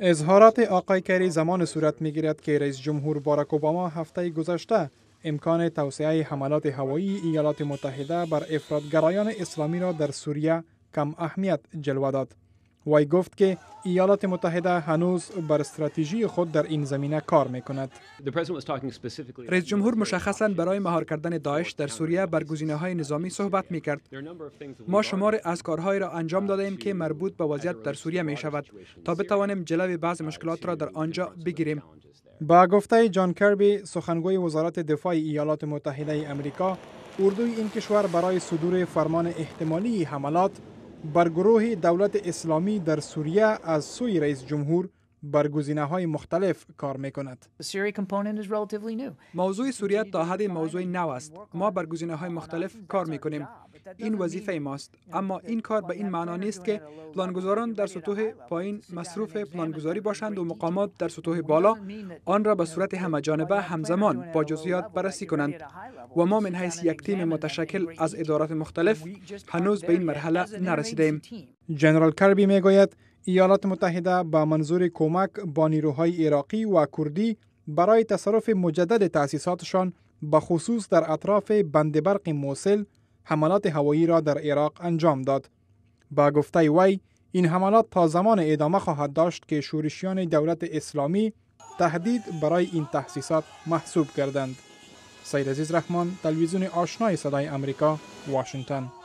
اظهارات آقای کری زمان صورت می گیرد که رئیس جمهور باراک اوباما هفته گذشته امکان توسعه حملات هوایی ایالات متحده بر افرادگرایان اسلامی را در سوریه کم اهمیت جلوه داد. وی گفت که ایالات متحده هنوز بر استراتژی خود در این زمینه کار می کند. رئیس جمهور مشخصا برای مهار کردن داعش در سوریه بر گزینه های نظامی صحبت می کرد. ما شمار از کارهایی را انجام دادیم که مربوط به وضعیت در سوریه می شود تا بتوانیم جلوی بعض مشکلات را در آنجا بگیریم. با گفته جان کربی سخنگوی وزارت دفاع ایالات متحده ای امریکا اردوی این کشور برای صدور فرمان احتمالی حملات برگروه دولت اسلامی در سوریه از سوی رئیس جمهور برگزینه های مختلف کار می کند. موضوع سوریه تا حد موضوع نو است. ما برگزینه های مختلف کار می کنیم. این وظیفه ماست اما این کار به این معنا نیست که پلانگذاران در سطوح پایین مصروف پلانگذاری باشند و مقامات در سطوح بالا آن را به صورت جانبه همزمان با جزئیات بررسی کنند و ما من حیث یک تیم متشکل از ادارات مختلف هنوز به این مرحله نرسیدیم جنرال کربی میگوید ایالات متحده با منظور کمک با نیروهای عراقی و کردی برای تصرف مجدد تأسیساتشان به خصوص در اطراف بند برق موصل حملات هوایی را در عراق انجام داد. با گفته وی این حملات تا زمان ادامه خواهد داشت که شورشیان دولت اسلامی تهدید برای این تأسیسات محسوب کردند. سید عزیز رحمان تلویزیون آشنای صدای آمریکا، واشنگتن